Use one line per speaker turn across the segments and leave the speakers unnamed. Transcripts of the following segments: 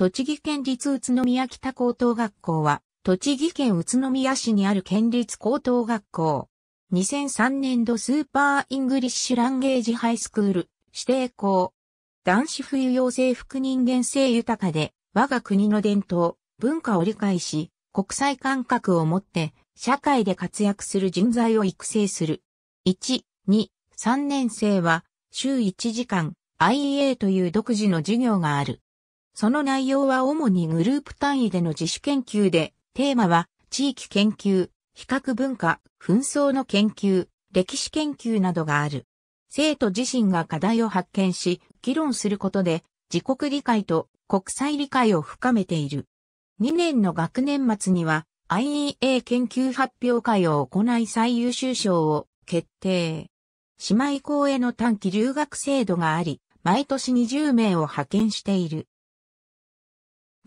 栃木県立宇都宮北高等学校は、栃木県宇都宮市にある県立高等学校。2003年度スーパーイングリッシュランゲージハイスクール指定校。男子冬用制服人間性豊かで、我が国の伝統、文化を理解し、国際感覚を持って、社会で活躍する人材を育成する。1、2、3年生は、週1時間、IEA という独自の授業がある。その内容は主にグループ単位での自主研究で、テーマは地域研究、比較文化、紛争の研究、歴史研究などがある。生徒自身が課題を発見し、議論することで、自国理解と国際理解を深めている。2年の学年末には IEA 研究発表会を行い最優秀賞を決定。姉妹校への短期留学制度があり、毎年20名を派遣している。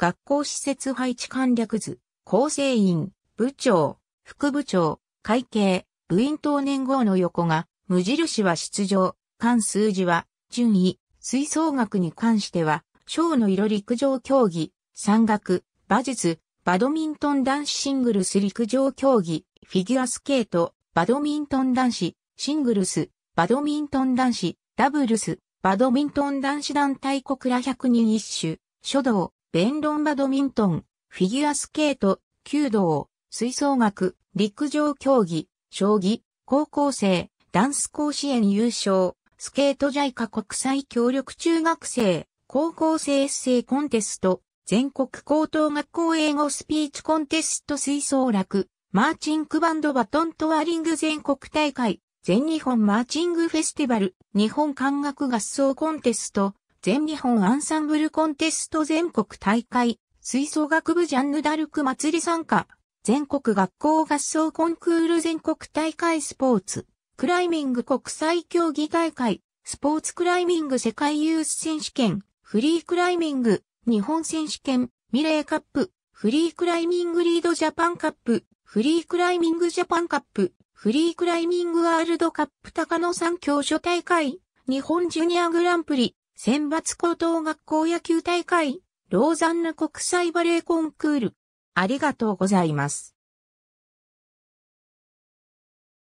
学校施設配置簡略図、構成員、部長、副部長、会計、部員等年号の横が、無印は出場、関数字は、順位、吹奏楽に関しては、小の色陸上競技、山岳、馬術、バドミントン男子シングルス陸上競技、フィギュアスケート、バドミントン男子、シングルス、バドミントン男子、ダブルス、バドミントン男子団体小倉100人一種、書道、弁論バドミントン、フィギュアスケート、弓道、吹奏楽、陸上競技、将棋、高校生、ダンス甲子園優勝、スケートジャイカ国際協力中学生、高校生エッセイコンテスト、全国高等学校英語スピーチコンテスト吹奏楽、マーチングバンドバトントワーリング全国大会、全日本マーチングフェスティバル、日本管楽合奏コンテスト、全日本アンサンブルコンテスト全国大会、吹奏楽部ジャンヌダルク祭り参加、全国学校合奏コンクール全国大会スポーツ、クライミング国際競技大会、スポーツクライミング世界ユース選手権、フリークライミング、日本選手権、ミレーカップ、フリークライミングリードジャパンカップ、フリークライミングジャパンカップ、フリークライミングワールドカップ高野山教所大会、日本ジュニアグランプリ、選抜高等学校野球大会、ローザンヌ国際バレーコンクール。ありがとうございます。